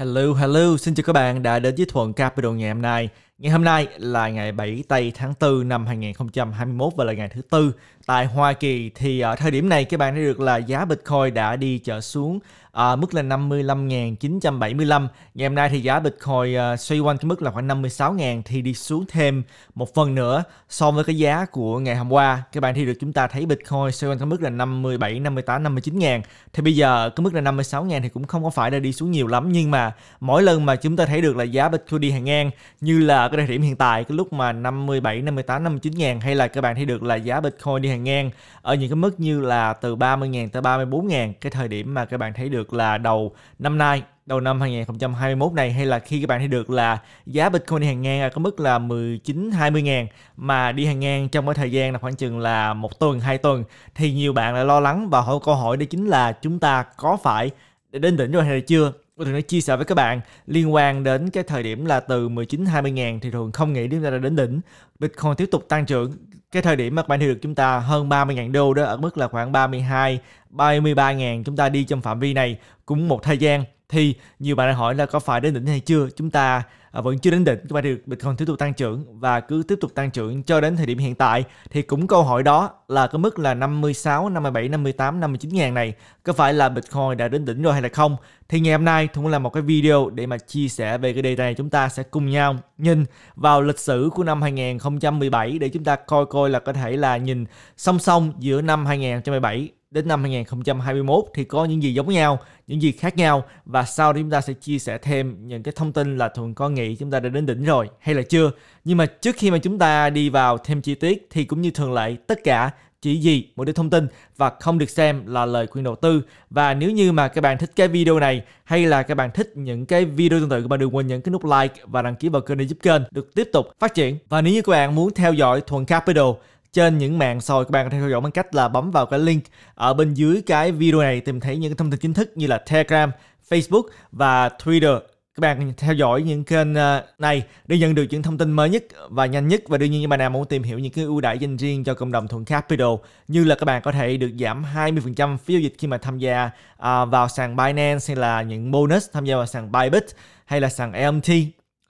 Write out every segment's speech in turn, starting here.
Hello, hello, xin chào các bạn đã đến với Thuận Capital ngày hôm nay. Ngày hôm nay là ngày 7 tây tháng 4 năm 2021 và là ngày thứ tư tại Hoa Kỳ thì ở thời điểm này các bạn thấy được là giá Bitcoin đã đi trở xuống à, mức là 55.975. Ngày hôm nay thì giá Bitcoin à, xoay quanh cái mức là khoảng 56.000 thì đi xuống thêm một phần nữa so với cái giá của ngày hôm qua. Các bạn thì được chúng ta thấy Bitcoin xoay quanh cái mức là 57, 58, 59 ngàn. Thì bây giờ cái mức là 56 ngàn thì cũng không có phải là đi xuống nhiều lắm nhưng mà mỗi lần mà chúng ta thấy được là giá Bitcoin đi hàng ngang như là cái thời điểm hiện tại cái lúc mà 57, 58, 59 ngàn hay là các bạn thấy được là giá Bitcoin đi hàng ngang ở những cái mức như là từ 30 ngàn tới 34 ngàn cái thời điểm mà các bạn thấy được được là đầu năm nay đầu năm 2021 này hay là khi các bạn thấy được là giá Bitcoin đi hàng ngang ở mức là 19 20 ngàn mà đi hàng ngang trong cái thời gian là khoảng chừng là một tuần hai tuần thì nhiều bạn lại lo lắng và hỏi câu hỏi đó chính là chúng ta có phải đến đỉnh rồi hay chưa thường nó chia sẻ với các bạn liên quan đến cái thời điểm là từ 19 20 ngàn thì thường không nghĩ chúng ta đã đến đỉnh Bitcoin tiếp tục tăng trưởng cái thời điểm mà các bạn hiểu được chúng ta hơn 30.000 đô đó ở mức là khoảng 32 33.000 chúng ta đi trong phạm vi này cũng một thời gian thì nhiều bạn đã hỏi là có phải đến đỉnh hay chưa chúng ta À, vẫn chưa đến đỉnh và được Bitcoin tiếp tục tăng trưởng và cứ tiếp tục tăng trưởng cho đến thời điểm hiện tại thì cũng câu hỏi đó là cái mức là 56, 57, 58, 59 ngàn này có phải là Bitcoin đã đến đỉnh rồi hay là không? Thì ngày hôm nay Thuận làm một cái video để mà chia sẻ về cái đề tài này chúng ta sẽ cùng nhau nhìn vào lịch sử của năm 2017 để chúng ta coi coi là có thể là nhìn song song giữa năm 2017 đến năm 2021 thì có những gì giống nhau, những gì khác nhau và sau đó chúng ta sẽ chia sẻ thêm những cái thông tin là Thuận có nghĩ chúng ta đã đến đỉnh rồi hay là chưa. Nhưng mà trước khi mà chúng ta đi vào thêm chi tiết thì cũng như thường lệ tất cả chỉ gì một điều thông tin và không được xem là lời khuyên đầu tư và nếu như mà các bạn thích cái video này hay là các bạn thích những cái video tương tự các bạn đừng quên nhấn cái nút like và đăng ký vào kênh để giúp kênh được tiếp tục phát triển và nếu như các bạn muốn theo dõi Thuận Capital trên những mạng soi các bạn có thể theo dõi bằng cách là bấm vào cái link ở bên dưới cái video này tìm thấy những thông tin chính thức như là Telegram, Facebook và Twitter các bạn theo dõi những kênh ờ, này để nhận được những thông tin mới nhất và nhanh nhất và đương nhiên như bạn nào muốn tìm hiểu những cái ưu đãi dành riêng cho cộng đồng thuận capital như là các bạn có thể được giảm 20% phí giao dịch khi mà tham gia ờ, vào sàn Binance hay là những bonus tham gia vào sàn Bybit hay là sàn LMT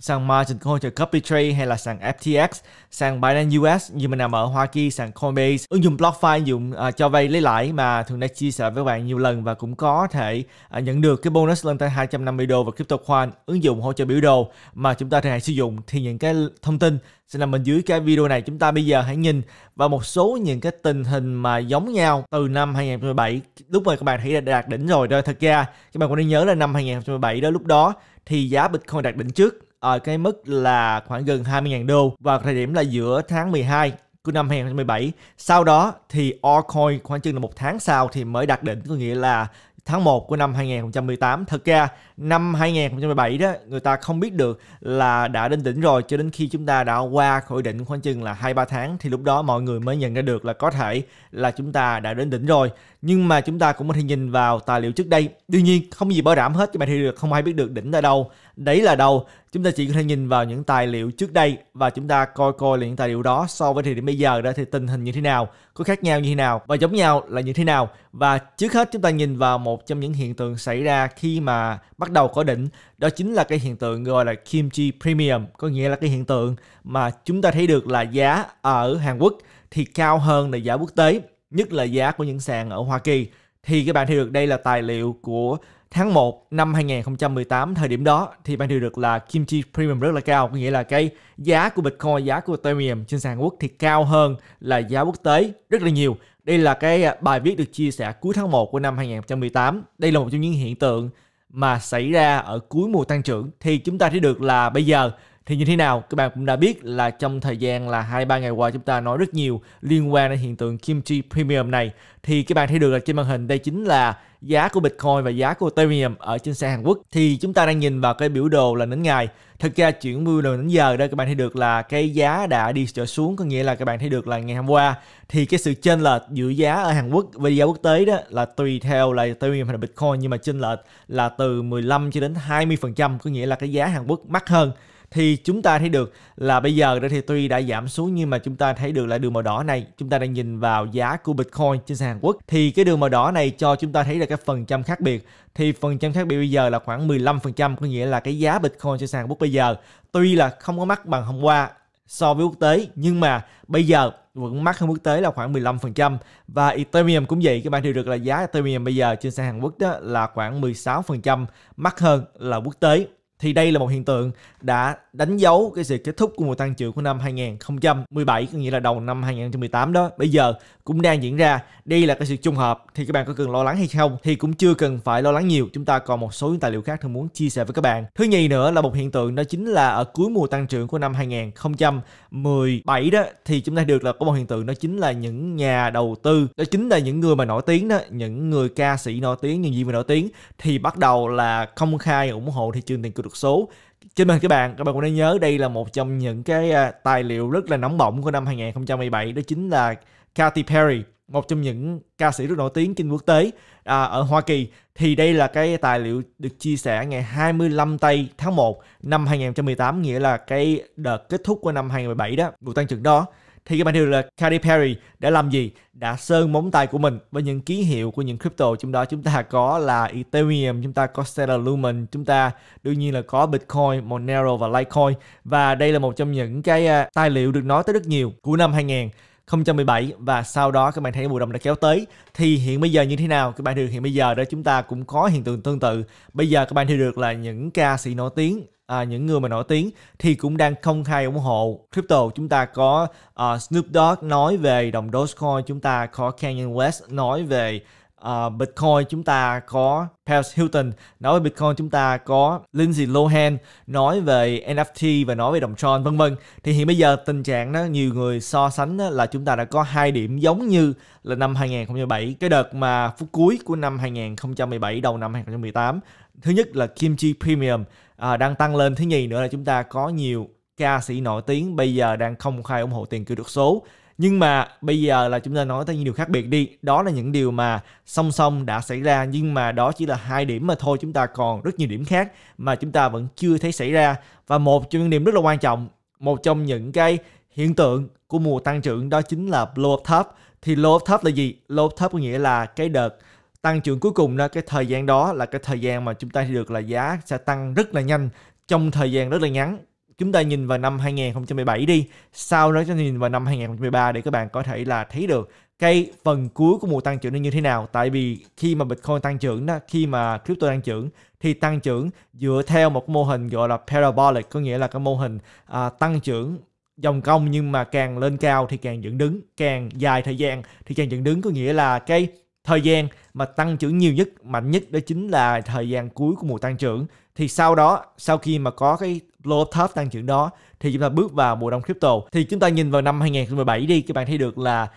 sàn margin call cho cấp Bitrate hay là sàn FTX, sàn Binance US như mình nằm ở Hoa Kỳ, sàn Coinbase. Ứng dụng BlockFi ứng dụng uh, cho vay lấy lãi mà thường đã chia sẻ với bạn nhiều lần và cũng có thể uh, nhận được cái bonus lên tới 250 đô và crypto CryptoCoin, ứng dụng hỗ trợ biểu đồ mà chúng ta thường hãy sử dụng thì những cái thông tin sẽ nằm bên dưới cái video này chúng ta bây giờ hãy nhìn vào một số những cái tình hình mà giống nhau từ năm 2017 lúc mà các bạn thấy đã đạt đỉnh rồi đó thật ra các bạn cũng nên nhớ là năm 2017 đó lúc đó thì giá Bitcoin đạt đỉnh trước ở ờ, cái mức là khoảng gần 20.000 đô vào thời điểm là giữa tháng 12 của năm 2017. Sau đó thì altcoin khoảng chừng là một tháng sau thì mới đạt đỉnh, có nghĩa là tháng 1 của năm 2018. Thật ra năm 2017 đó người ta không biết được là đã đến đỉnh rồi cho đến khi chúng ta đã qua khỏi đỉnh khoảng chừng là 2-3 tháng thì lúc đó mọi người mới nhận ra được là có thể là chúng ta đã đến đỉnh rồi nhưng mà chúng ta cũng có thể nhìn vào tài liệu trước đây đương nhiên không gì bảo đảm hết cho bạn thì không ai biết được đỉnh ở đâu đấy là đâu chúng ta chỉ có thể nhìn vào những tài liệu trước đây và chúng ta coi coi là những tài liệu đó so với thời điểm bây giờ đó thì tình hình như thế nào có khác nhau như thế nào và giống nhau là như thế nào và trước hết chúng ta nhìn vào một trong những hiện tượng xảy ra khi mà bắt bắt đầu có đỉnh đó chính là cái hiện tượng gọi là kimchi premium có nghĩa là cái hiện tượng mà chúng ta thấy được là giá ở Hàn Quốc thì cao hơn là giá quốc tế nhất là giá của những sàn ở Hoa Kỳ thì các bạn thấy được đây là tài liệu của tháng 1 năm 2018 thời điểm đó thì bạn thấy được là kimchi premium rất là cao có nghĩa là cái giá của Bitcoin giá của Ethereum trên sàn quốc thì cao hơn là giá quốc tế rất là nhiều đây là cái bài viết được chia sẻ cuối tháng 1 của năm 2018 đây là một trong những hiện tượng mà xảy ra ở cuối mùa tăng trưởng thì chúng ta thấy được là bây giờ thì như thế nào, các bạn cũng đã biết là trong thời gian là hai ba ngày qua chúng ta nói rất nhiều liên quan đến hiện tượng kimchi premium này. Thì các bạn thấy được là trên màn hình đây chính là giá của Bitcoin và giá của Ethereum ở trên sàn Hàn Quốc. Thì chúng ta đang nhìn vào cái biểu đồ là đến ngày. Thực ra chuyển biểu đồ đến giờ đây các bạn thấy được là cái giá đã đi trở xuống, có nghĩa là các bạn thấy được là ngày hôm qua thì cái sự chênh lệch giữa giá ở Hàn Quốc với giá quốc tế đó là tùy theo là Ethereum hay là Bitcoin nhưng mà chênh lệch là từ 15 cho đến 20% có nghĩa là cái giá Hàn Quốc mắc hơn thì chúng ta thấy được là bây giờ thì tuy đã giảm xuống nhưng mà chúng ta thấy được là đường màu đỏ này chúng ta đang nhìn vào giá của Bitcoin trên sàn Hàn Quốc thì cái đường màu đỏ này cho chúng ta thấy là cái phần trăm khác biệt thì phần trăm khác biệt bây giờ là khoảng 15% có nghĩa là cái giá Bitcoin trên sàn Hàn Quốc bây giờ tuy là không có mắc bằng hôm qua so với quốc tế nhưng mà bây giờ vẫn mắc hơn quốc tế là khoảng 15% và Ethereum cũng vậy các bạn hiểu được là giá Ethereum bây giờ trên sàn Hàn Quốc đó là khoảng 16% mắc hơn là quốc tế thì đây là một hiện tượng đã đánh dấu cái sự kết thúc của mùa tăng trưởng của năm 2017 có nghĩa là đầu năm 2018 đó bây giờ cũng đang diễn ra đây là cái sự trùng hợp thì các bạn có cần lo lắng hay không thì cũng chưa cần phải lo lắng nhiều chúng ta còn một số những tài liệu khác thường muốn chia sẻ với các bạn thứ nhì nữa là một hiện tượng đó chính là ở cuối mùa tăng trưởng của năm 2017 đó thì chúng ta được là có một hiện tượng đó chính là những nhà đầu tư đó chính là những người mà nổi tiếng đó những người ca sĩ nổi tiếng những gì mà nổi tiếng thì bắt đầu là công khai ủng hộ thị trường tiền kỹ trượt số trên mời các bạn các bạn cũng nên nhớ đây là một trong những cái à, tài liệu rất là nóng bỏng của năm 2017 đó chính là Katy Perry một trong những ca sĩ rất nổi tiếng trên quốc tế à, ở Hoa Kỳ thì đây là cái tài liệu được chia sẻ ngày 25 tây tháng 1 năm 2018 nghĩa là cái đợt kết thúc của năm 2017 đó vụ tăng trưởng đó thì các bạn hiểu là Katy Perry đã làm gì? Đã sơn móng tay của mình với những ký hiệu của những crypto trong đó chúng ta có là Ethereum, chúng ta có Stellar Lumen, chúng ta đương nhiên là có Bitcoin, Monero và Litecoin và đây là một trong những cái à, tài liệu được nói tới rất nhiều của năm 2000 2017 và sau đó các bạn thấy mùa đông đã kéo tới thì hiện bây giờ như thế nào các bạn hiểu hiện bây giờ đó chúng ta cũng có hiện tượng tương tự bây giờ các bạn hiểu được là những ca sĩ nổi tiếng à, những người mà nổi tiếng thì cũng đang công khai ủng hộ crypto chúng ta có uh, Snoop Dogg nói về đồng Dogecoin chúng ta có Kanye West nói về uh, Bitcoin chúng ta có Paris Hilton, nói về Bitcoin chúng ta có Lindsay Lohan, nói về NFT và nói về đồng tròn vân vân. Thì hiện bây giờ tình trạng đó nhiều người so sánh đó là chúng ta đã có hai điểm giống như là năm 2017, cái đợt mà phút cuối của năm 2017 đầu năm 2018. Thứ nhất là Kim Chi Premium uh, đang tăng lên, thứ nhì nữa là chúng ta có nhiều ca sĩ nổi tiếng bây giờ đang công khai ủng hộ tiền kỹ thuật số nhưng mà bây giờ là chúng ta nói tới những điều khác biệt đi đó là những điều mà song song đã xảy ra nhưng mà đó chỉ là hai điểm mà thôi chúng ta còn rất nhiều điểm khác mà chúng ta vẫn chưa thấy xảy ra và một trong những điểm rất là quan trọng một trong những cái hiện tượng của mùa tăng trưởng đó chính là blow up top thì blow up top là gì blow up top có nghĩa là cái đợt tăng trưởng cuối cùng đó cái thời gian đó là cái thời gian mà chúng ta được là giá sẽ tăng rất là nhanh trong thời gian rất là ngắn chúng ta nhìn vào năm 2017 đi sau đó chúng ta nhìn vào năm 2013 để các bạn có thể là thấy được cái phần cuối của mùa tăng trưởng nó như thế nào tại vì khi mà Bitcoin tăng trưởng đó khi mà crypto tăng trưởng thì tăng trưởng dựa theo một mô hình gọi là parabolic có nghĩa là cái mô hình à, tăng trưởng dòng cong nhưng mà càng lên cao thì càng dựng đứng càng dài thời gian thì càng dựng đứng có nghĩa là cái thời gian mà tăng trưởng nhiều nhất mạnh nhất đó chính là thời gian cuối của mùa tăng trưởng thì sau đó sau khi mà có cái low top tăng trưởng đó thì chúng ta bước vào mùa đông crypto thì chúng ta nhìn vào năm 2017 đi các bạn thấy được là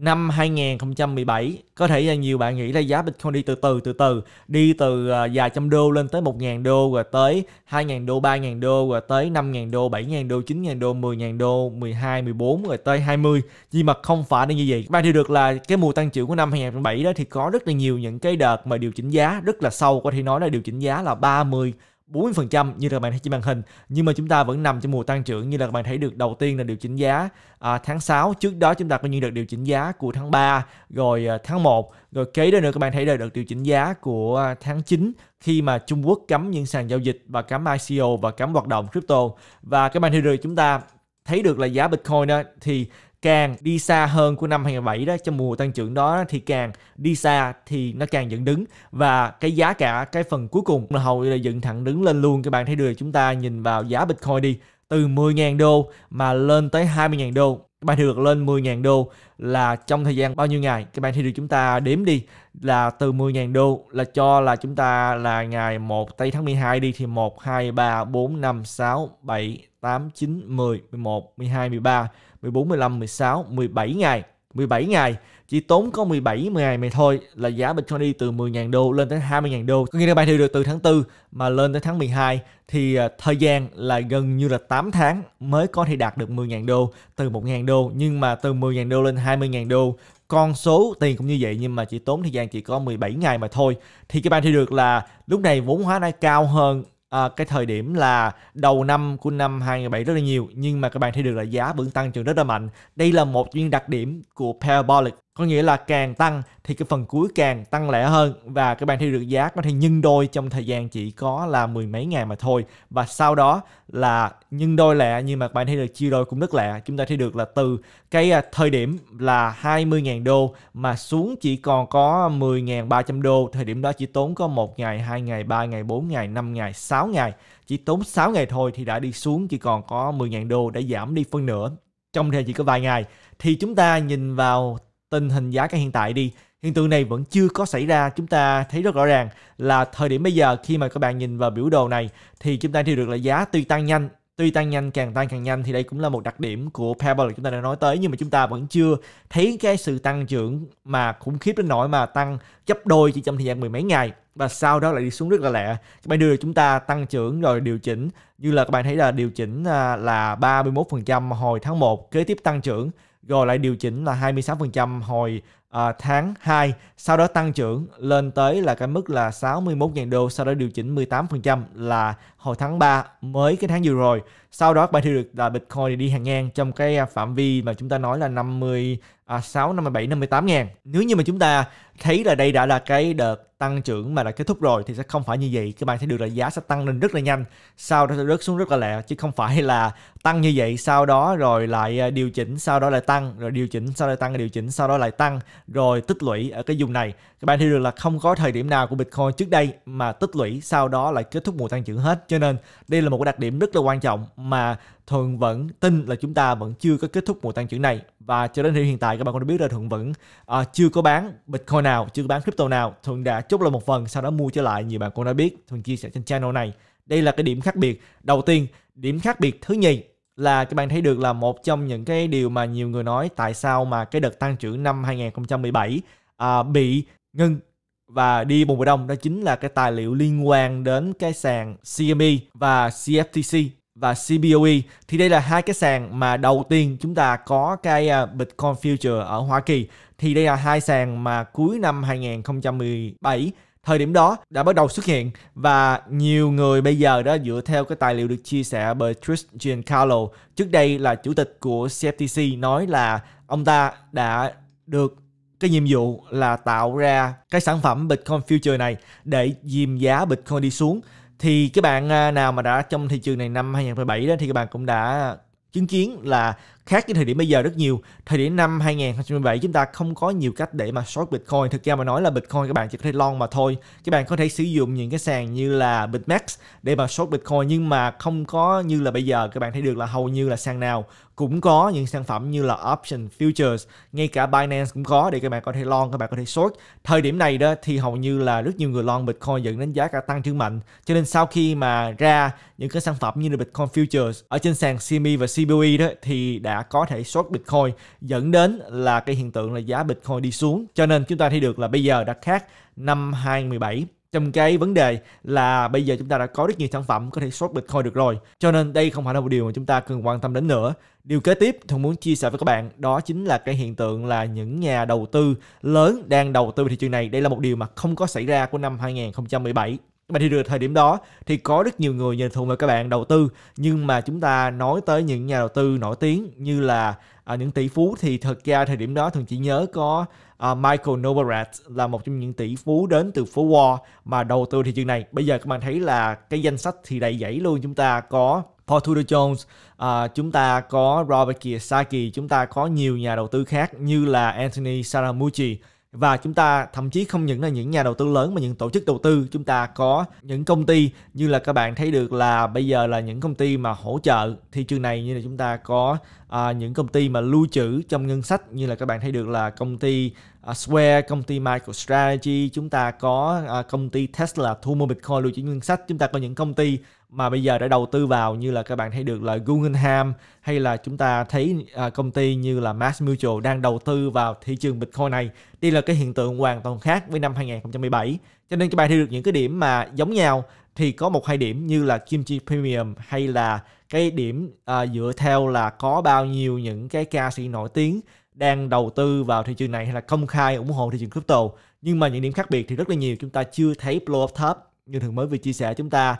năm 2017 có thể là nhiều bạn nghĩ là giá Bitcoin đi từ từ từ từ đi từ à, vài trăm đô lên tới 1.000 đô rồi tới 2.000 đô 3.000 đô rồi tới 5.000 đô 7.000 đô 9.000 đô 10.000 đô 12 14 rồi tới 20 nhưng mà không phải là như vậy bạn thì được là cái mùa tăng trưởng của năm 2017 đó thì có rất là nhiều những cái đợt mà điều chỉnh giá rất là sâu có thể nói là điều chỉnh giá là 30 40% như là các bạn thấy trên màn hình nhưng mà chúng ta vẫn nằm trong mùa tăng trưởng như là các bạn thấy được đầu tiên là điều chỉnh giá à, tháng 6 trước đó chúng ta có những đợt điều chỉnh giá của tháng 3 rồi à, tháng 1 rồi kế đó nữa các bạn thấy là đợt điều chỉnh giá của à, tháng 9 khi mà Trung Quốc cấm những sàn giao dịch và cấm ICO và cấm hoạt động crypto và các bạn thấy được chúng ta thấy được là giá Bitcoin đó, thì càng đi xa hơn của năm 2007 đó trong mùa tăng trưởng đó thì càng đi xa thì nó càng dựng đứng và cái giá cả cái phần cuối cùng là hầu như là dựng thẳng đứng lên luôn các bạn thấy được chúng ta nhìn vào giá Bitcoin đi từ 10.000 đô mà lên tới 20.000 đô các bạn được lên 10.000 đô là trong thời gian bao nhiêu ngày các bạn thấy được chúng ta đếm đi là từ 10.000 đô là cho là chúng ta là ngày 1 tây tháng 12 đi thì 1 2 3 4 5 6 7 8 9 10 11 12 13 14, 15, 16, 17 ngày. 17 ngày chỉ tốn có 17 ngày mày thôi là giá Bitcoin đi từ 10.000 đô lên tới 20.000 đô. Có nghĩa là bạn theo được từ tháng 4 mà lên tới tháng 12 thì à, thời gian là gần như là 8 tháng mới có thể đạt được 10.000 đô từ 1.000 đô nhưng mà từ 10.000 đô lên 20.000 đô con số tiền cũng như vậy nhưng mà chỉ tốn thời gian chỉ có 17 ngày mà thôi thì cái bạn thì được là lúc này vốn hóa đã cao hơn à, cái thời điểm là đầu năm của năm 2017 rất là nhiều nhưng mà các bạn thấy được là giá vẫn tăng trưởng rất là mạnh. Đây là một những đặc điểm của parabolic có nghĩa là càng tăng thì cái phần cuối càng tăng lẻ hơn và cái bàn thi được giá có thể nhân đôi trong thời gian chỉ có là mười mấy ngày mà thôi và sau đó là nhân đôi lẻ nhưng mà bạn thi được chia đôi cũng rất lẻ chúng ta thấy được là từ cái à, thời điểm là 20.000 đô mà xuống chỉ còn có 10.300 đô thời điểm đó chỉ tốn có một ngày hai ngày ba ngày bốn ngày năm ngày sáu ngày chỉ tốn 6 ngày thôi thì đã đi xuống chỉ còn có 10.000 đô đã giảm đi phân nửa trong thời chỉ có vài ngày thì chúng ta nhìn vào tình hình giá cả hiện tại đi hiện tượng này vẫn chưa có xảy ra chúng ta thấy rất rõ ràng là thời điểm bây giờ khi mà các bạn nhìn vào biểu đồ này thì chúng ta thấy được là giá tuy tăng nhanh tuy tăng nhanh càng tăng càng nhanh thì đây cũng là một đặc điểm của Pebble chúng ta đã nói tới nhưng mà chúng ta vẫn chưa thấy cái sự tăng trưởng mà khủng khiếp đến nỗi mà tăng gấp đôi chỉ trong thời gian mười mấy ngày và sau đó lại đi xuống rất là lẹ các bạn đưa chúng ta tăng trưởng rồi điều chỉnh như là các bạn thấy là điều chỉnh à, là 31% hồi tháng 1 kế tiếp tăng trưởng rồi lại điều chỉnh là 26% hồi à, tháng 2, sau đó tăng trưởng lên tới là cái mức là 61.000 đô, sau đó điều chỉnh 18% là hồi tháng 3 mới cái tháng vừa rồi sau đó bạn thì được là Bitcoin đi hàng ngang trong cái à, phạm vi mà chúng ta nói là 56, 57, 58 ngàn nếu như mà chúng ta thấy là đây đã là cái đợt tăng trưởng mà đã kết thúc rồi thì sẽ không phải như vậy các bạn thấy được là giá sẽ tăng lên rất là nhanh sau đó sẽ rớt xuống rất là lẹ chứ không phải là tăng như vậy sau đó rồi lại à, điều chỉnh sau đó lại tăng rồi điều chỉnh sau đó lại tăng điều chỉnh sau đó lại tăng rồi tích lũy ở cái vùng này các bạn thấy được là không có thời điểm nào của Bitcoin trước đây mà tích lũy sau đó lại kết thúc mùa tăng trưởng hết cho nên đây là một cái đặc điểm rất là quan trọng mà Thuận vẫn tin là chúng ta vẫn chưa có kết thúc mùa tăng trưởng này và cho đến hiện tại các bạn cũng đã biết là Thuận vẫn uh, chưa có bán Bitcoin nào, chưa có bán crypto nào. Thuận đã chốt là một phần, sau đó mua trở lại nhiều bạn cũng đã biết. Thuận chia sẻ trên channel này. Đây là cái điểm khác biệt. Đầu tiên, điểm khác biệt thứ nhì là các bạn thấy được là một trong những cái điều mà nhiều người nói tại sao mà cái đợt tăng trưởng năm 2017 à, bị ngưng và đi Bồ Mùa Đông đó chính là cái tài liệu liên quan đến cái sàn CME và CFTC và CBOE thì đây là hai cái sàn mà đầu tiên chúng ta có cái à, Bitcoin Future ở Hoa Kỳ thì đây là hai sàn mà cuối năm 2017 thời điểm đó đã bắt đầu xuất hiện và nhiều người bây giờ đó dựa theo cái tài liệu được chia sẻ bởi Trish Giancarlo trước đây là chủ tịch của CFTC nói là ông ta đã được cái nhiệm vụ là tạo ra cái sản phẩm Bitcoin Future này để dìm giá Bitcoin đi xuống thì các bạn à, nào mà đã trong thị trường này năm 2017 đó thì các bạn cũng đã chứng kiến là khác với thời điểm bây giờ rất nhiều thời điểm năm 2017 chúng ta không có nhiều cách để mà short bitcoin thực ra mà nói là bitcoin các bạn chỉ có thể long mà thôi các bạn có thể sử dụng những cái sàn như là bitmax để mà short bitcoin nhưng mà không có như là bây giờ các bạn thấy được là hầu như là sàn nào cũng có những sản phẩm như là option futures ngay cả Binance cũng có để các bạn có thể long các bạn có thể short thời điểm này đó thì hầu như là rất nhiều người long Bitcoin dẫn đến giá cả tăng trưởng mạnh cho nên sau khi mà ra những cái sản phẩm như là Bitcoin futures ở trên sàn CME và CBOE đó thì đã có thể short Bitcoin dẫn đến là cái hiện tượng là giá Bitcoin đi xuống. Cho nên chúng ta thấy được là bây giờ đã khác năm 2017 trong cái vấn đề là bây giờ chúng ta đã có rất nhiều sản phẩm có thể short Bitcoin được rồi. Cho nên đây không phải là một điều mà chúng ta cần quan tâm đến nữa. Điều kế tiếp Thuận muốn chia sẻ với các bạn đó chính là cái hiện tượng là những nhà đầu tư lớn đang đầu tư vào thị trường này. Đây là một điều mà không có xảy ra của năm 2017 mà thì được thời điểm đó thì có rất nhiều người nhìn thùng vào các bạn đầu tư nhưng mà chúng ta nói tới những nhà đầu tư nổi tiếng như là à, những tỷ phú thì thật ra thời điểm đó thường chỉ nhớ có à, Michael Novogratz là một trong những tỷ phú đến từ phố Wall mà đầu tư thị trường này. Bây giờ các bạn thấy là cái danh sách thì đầy dãy luôn chúng ta có Paul Tudor Jones, à, chúng ta có Robert Kiyosaki, chúng ta có nhiều nhà đầu tư khác như là Anthony Saramucci và chúng ta thậm chí không những là những nhà đầu tư lớn mà những tổ chức đầu tư chúng ta có những công ty như là các bạn thấy được là bây giờ là những công ty mà hỗ trợ thị trường này như là chúng ta có à, những công ty mà lưu trữ trong ngân sách như là các bạn thấy được là công ty à, Square, công ty MicroStrategy, chúng ta có à, công ty Tesla thu mua Bitcoin lưu trữ ngân sách, chúng ta có những công ty mà bây giờ đã đầu tư vào như là các bạn thấy được là Guggenheim hay là chúng ta thấy à, công ty như là Mass Mutual đang đầu tư vào thị trường Bitcoin này. Đây là cái hiện tượng hoàn toàn khác với năm 2017. Cho nên các bạn thấy được những cái điểm mà giống nhau thì có một hai điểm như là Kimchi Premium hay là cái điểm à, dựa theo là có bao nhiêu những cái ca sĩ nổi tiếng đang đầu tư vào thị trường này hay là công khai ủng hộ thị trường crypto nhưng mà những điểm khác biệt thì rất là nhiều chúng ta chưa thấy blow up top như thường mới vừa chia sẻ chúng ta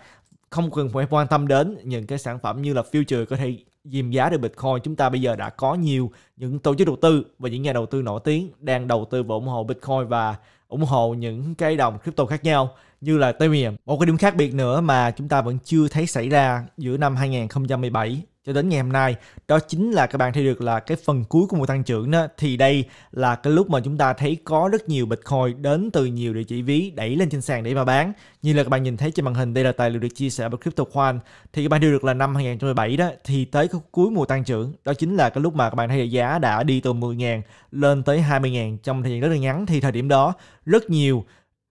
không cần phải quan tâm đến những cái sản phẩm như là future có thể dìm giá được Bitcoin. Chúng ta bây giờ đã có nhiều những tổ chức đầu tư và những nhà đầu tư nổi tiếng đang đầu tư và ủng hộ Bitcoin và ủng hộ những cái đồng crypto khác nhau như là Temium. Một cái điểm khác biệt nữa mà chúng ta vẫn chưa thấy xảy ra giữa năm 2017 cho đến ngày hôm nay đó chính là các bạn thấy được là cái phần cuối của mùa tăng trưởng đó thì đây là cái lúc mà chúng ta thấy có rất nhiều bitcoin đến từ nhiều địa chỉ ví đẩy lên trên sàn để mà bán như là các bạn nhìn thấy trên màn hình đây là tài liệu được chia sẻ bởi crypto khoan thì các bạn thấy được là năm 2017 đó thì tới cái cuối mùa tăng trưởng đó chính là cái lúc mà các bạn thấy giá đã đi từ 10.000 lên tới 20.000 trong thời gian rất là ngắn thì thời điểm đó rất nhiều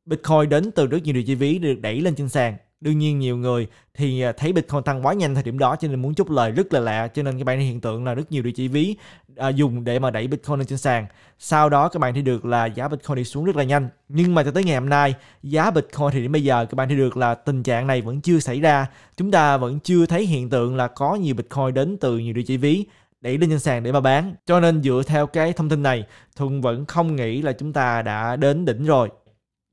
Bitcoin đến từ rất nhiều địa chỉ ví được đẩy lên trên sàn đương nhiên nhiều người thì à, thấy Bitcoin tăng quá nhanh thời điểm đó cho nên muốn chút lời rất là lạ cho nên các bạn hiện tượng là rất nhiều địa chỉ ví dùng để mà đẩy Bitcoin lên trên sàn sau đó các bạn thì được là giá Bitcoin đi xuống rất là nhanh nhưng mà cho tới ngày hôm nay giá Bitcoin thì đến bây giờ các bạn thì được là tình trạng này vẫn chưa xảy ra chúng ta vẫn chưa thấy hiện tượng là có nhiều Bitcoin đến từ nhiều địa chỉ ví đẩy lên trên sàn để mà bán cho nên dựa theo cái thông tin này thuận vẫn không nghĩ là chúng ta đã đến đỉnh rồi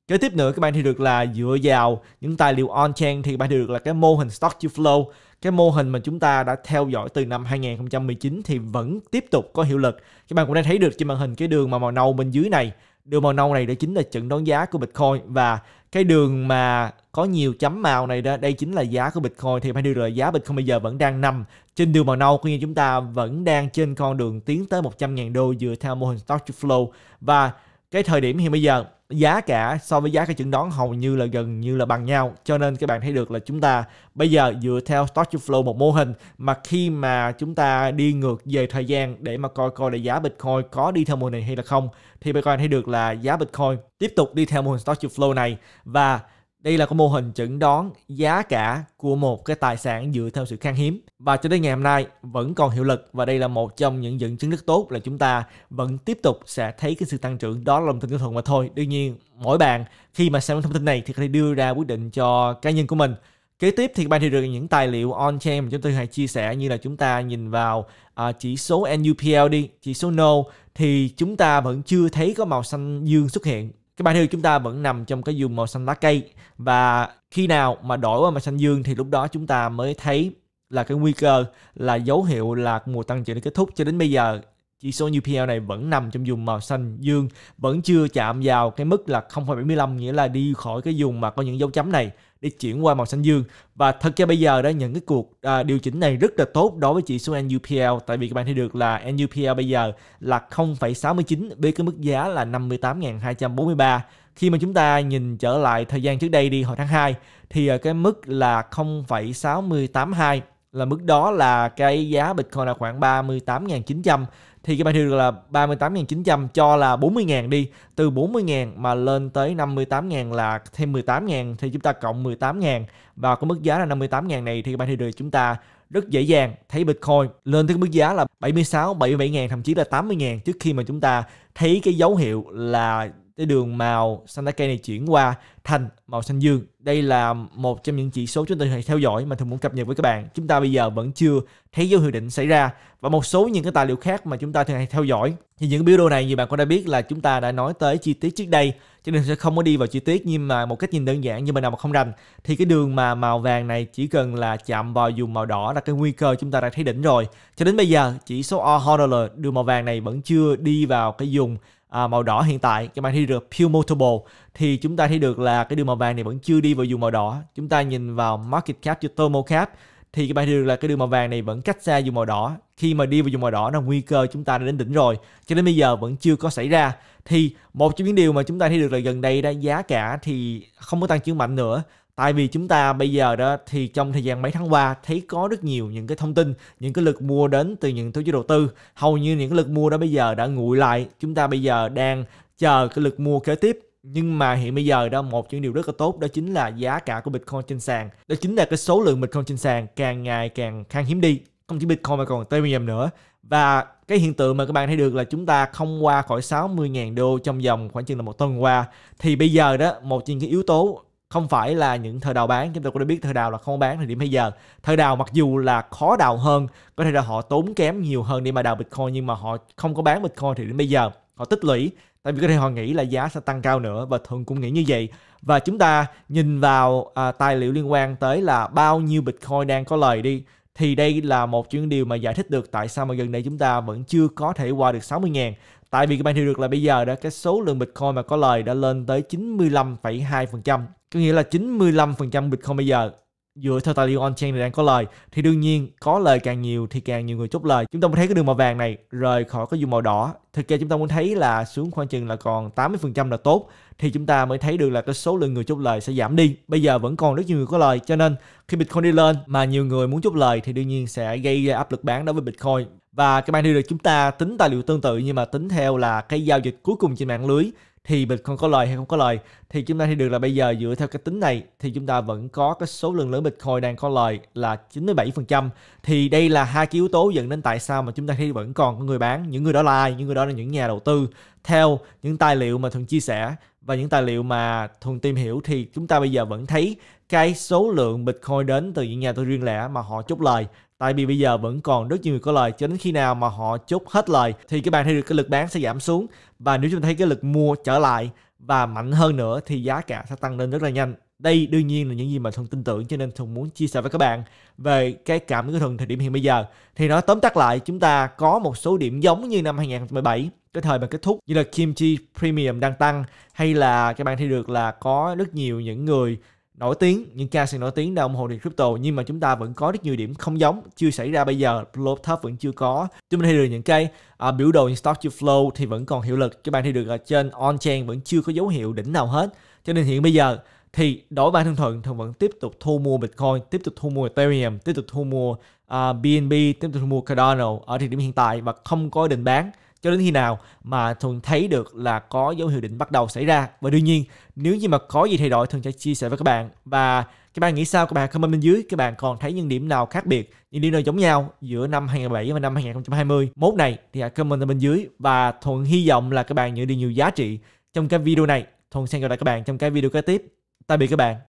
Kế tiếp nữa các bạn thì được là dựa vào những tài liệu on-chain thì các bạn thì được là cái mô hình stock to flow cái mô hình mà chúng ta đã theo dõi từ năm 2019 thì vẫn tiếp tục có hiệu lực. Các bạn cũng đang thấy được trên màn hình cái đường mà màu nâu bên dưới này. Đường màu nâu này đó chính là chẩn đoán giá của Bitcoin và cái đường mà có nhiều chấm màu này đó đây chính là giá của Bitcoin thì phải đưa là giá Bitcoin bây giờ vẫn đang nằm trên đường màu nâu có nghĩa chúng ta vẫn đang trên con đường tiến tới 100.000 đô dựa theo mô hình stock to flow và cái thời điểm hiện bây giờ giá cả so với giá cái chẩn đoán hầu như là gần như là bằng nhau cho nên các bạn thấy được là chúng ta bây giờ dựa theo stock to flow một mô hình mà khi mà chúng ta đi ngược về thời gian để mà coi coi là giá Bitcoin có đi theo mô hình này hay là không thì các bạn thấy được là giá Bitcoin tiếp tục đi theo mô hình stock to flow này và đây là cái mô hình chẩn đoán giá cả của một cái tài sản dựa theo sự khan hiếm và cho đến ngày hôm nay vẫn còn hiệu lực và đây là một trong những dẫn chứng rất tốt là chúng ta vẫn tiếp tục sẽ thấy cái sự tăng trưởng đó là đồng tin kỹ mà thôi. Đương nhiên mỗi bạn khi mà xem thông tin này thì có thể đưa ra quyết định cho cá nhân của mình. Kế tiếp thì các bạn thì được những tài liệu on-chain mà chúng tôi hay chia sẻ như là chúng ta nhìn vào à, chỉ số NUPL đi, chỉ số NO thì chúng ta vẫn chưa thấy có màu xanh dương xuất hiện cái bài thư chúng ta vẫn nằm trong cái vùng màu xanh lá cây và khi nào mà đổi qua màu xanh dương thì lúc đó chúng ta mới thấy là cái nguy cơ là dấu hiệu là mùa tăng trưởng đã kết thúc cho đến bây giờ chỉ số UPL này vẫn nằm trong vùng màu xanh dương vẫn chưa chạm vào cái mức là 0,75 nghĩa là đi khỏi cái vùng mà có những dấu chấm này để chuyển qua màu xanh dương và thật ra bây giờ đó những cái cuộc à, điều chỉnh này rất là tốt đối với chỉ số NUPL tại vì các bạn thấy được là NUPL bây giờ là 0,69 với cái mức giá là 58.243 khi mà chúng ta nhìn trở lại thời gian trước đây đi hồi tháng 2 thì à, cái mức là 0,682 là mức đó là cái giá Bitcoin là khoảng 38.900 thì cái bài thiêu được là 38.900 cho là 40.000 đi từ 40.000 mà lên tới 58.000 là thêm 18.000 thì chúng ta cộng 18.000 và cái mức giá là 58.000 này thì cái bài thiêu được chúng ta rất dễ dàng thấy Bitcoin lên tới mức giá là 76, 77 ngàn thậm chí là 80 ngàn trước khi mà chúng ta thấy cái dấu hiệu là để đường màu xanh lá cây này chuyển qua thành màu xanh dương. Đây là một trong những chỉ số chúng ta hãy theo dõi mà thường muốn cập nhật với các bạn. Chúng ta bây giờ vẫn chưa thấy dấu hiệu định xảy ra và một số những cái tài liệu khác mà chúng ta thường hay theo dõi. Thì những biểu đồ này như bạn cũng đã biết là chúng ta đã nói tới chi tiết trước đây cho nên sẽ không có đi vào chi tiết nhưng mà một cách nhìn đơn giản như mình nào mà không rành thì cái đường mà màu vàng này chỉ cần là chạm vào dùng màu đỏ là cái nguy cơ chúng ta đã thấy đỉnh rồi. Cho đến bây giờ chỉ số O đường màu vàng này vẫn chưa đi vào cái dùng à, màu đỏ hiện tại các bạn thấy được pure multiple thì chúng ta thấy được là cái đường màu vàng này vẫn chưa đi vào dù màu đỏ chúng ta nhìn vào market cap cho thermal cap thì các bạn thấy được là cái đường màu vàng này vẫn cách xa vùng màu đỏ khi mà đi vào vùng màu đỏ là nguy cơ chúng ta đã đến đỉnh rồi cho đến bây giờ vẫn chưa có xảy ra thì một trong những điều mà chúng ta thấy được là gần đây đã giá cả thì không có tăng trưởng mạnh nữa tại vì chúng ta bây giờ đó thì trong thời gian mấy tháng qua thấy có rất nhiều những cái thông tin những cái lực mua đến từ những tổ chức đầu tư hầu như những cái lực mua đó bây giờ đã nguội lại chúng ta bây giờ đang chờ cái lực mua kế tiếp nhưng mà hiện bây giờ đó một những điều rất là tốt đó chính là giá cả của Bitcoin trên sàn đó chính là cái số lượng Bitcoin trên sàn càng ngày càng khan hiếm đi không chỉ Bitcoin mà còn Ethereum nữa và cái hiện tượng mà các bạn thấy được là chúng ta không qua khỏi 60.000 đô trong vòng khoảng chừng là một tuần qua thì bây giờ đó một trong những cái yếu tố không phải là những thời đào bán chúng ta cũng đã biết thời đào là không bán thời điểm bây giờ thời đào mặc dù là khó đào hơn có thể là họ tốn kém nhiều hơn để mà đào bitcoin nhưng mà họ không có bán bitcoin thì đến bây giờ họ tích lũy tại vì có thể họ nghĩ là giá sẽ tăng cao nữa và thường cũng nghĩ như vậy và chúng ta nhìn vào à, tài liệu liên quan tới là bao nhiêu bitcoin đang có lời đi thì đây là một chuyện điều mà giải thích được tại sao mà gần đây chúng ta vẫn chưa có thể qua được 60 ngàn Tại vì các bạn hiểu được là bây giờ đó cái số lượng Bitcoin mà có lời đã lên tới 95,2%. Có nghĩa là 95% Bitcoin bây giờ dựa theo tài liệu on-chain này đang có lời thì đương nhiên có lời càng nhiều thì càng nhiều người chốt lời chúng ta muốn thấy cái đường màu vàng này rời khỏi cái vùng màu đỏ thực ra chúng ta muốn thấy là xuống khoảng chừng là còn 80% là tốt thì chúng ta mới thấy được là cái số lượng người chốt lời sẽ giảm đi bây giờ vẫn còn rất nhiều người có lời cho nên khi Bitcoin đi lên mà nhiều người muốn chốt lời thì đương nhiên sẽ gây ra áp lực bán đối với Bitcoin và cái bài được chúng ta tính tài liệu tương tự nhưng mà tính theo là cái giao dịch cuối cùng trên mạng lưới thì Bitcoin có lời hay không có lời thì chúng ta thấy được là bây giờ dựa theo cái tính này thì chúng ta vẫn có cái số lượng lớn Bitcoin đang có lời là 97% thì đây là hai cái yếu tố dẫn đến tại sao mà chúng ta thấy vẫn còn có người bán những người đó là ai những người đó là những nhà đầu tư theo những tài liệu mà thường chia sẻ và những tài liệu mà thường tìm hiểu thì chúng ta bây giờ vẫn thấy cái số lượng Bitcoin đến từ những nhà tư riêng lẻ mà họ chốt lời Tại vì bây giờ vẫn còn rất nhiều người có lời cho đến khi nào mà họ chốt hết lời thì các bạn thấy được cái lực bán sẽ giảm xuống và nếu chúng ta thấy cái lực mua trở lại và mạnh hơn nữa thì giá cả sẽ tăng lên rất là nhanh. Đây đương nhiên là những gì mà Thuần tin tưởng cho nên Thuần muốn chia sẻ với các bạn về cái cảm của Thuần thời điểm hiện bây giờ. Thì nói tóm tắt lại chúng ta có một số điểm giống như năm 2017 cái thời mà kết thúc như là kimchi premium đang tăng hay là các bạn thấy được là có rất nhiều những người nổi tiếng những ca sĩ nổi tiếng đã ủng hộ tiền crypto nhưng mà chúng ta vẫn có rất nhiều điểm không giống chưa xảy ra bây giờ blow thấp vẫn chưa có chúng mình thấy được những cái uh, biểu đồ như stock to flow thì vẫn còn hiệu lực các bạn thấy được ở trên on chain vẫn chưa có dấu hiệu đỉnh nào hết cho nên hiện bây giờ thì đổi bản thân thuận thường vẫn tiếp tục thu mua bitcoin tiếp tục thu mua ethereum tiếp tục thu mua uh, à, bnb tiếp tục thu mua cardano ở thời điểm hiện tại và không có định bán cho đến khi nào mà Thuần thấy được là có dấu hiệu định bắt đầu xảy ra và đương nhiên nếu như mà có gì thay đổi Thuần sẽ chia sẻ với các bạn và các bạn nghĩ sao các bạn comment bên dưới các bạn còn thấy những điểm nào khác biệt những điểm nào giống nhau giữa năm 2017 và năm 2020 mốt này thì hãy comment bên dưới và Thuần hy vọng là các bạn nhận được nhiều giá trị trong cái video này Thuần xin gặp lại các bạn trong cái video kế tiếp tạm biệt các bạn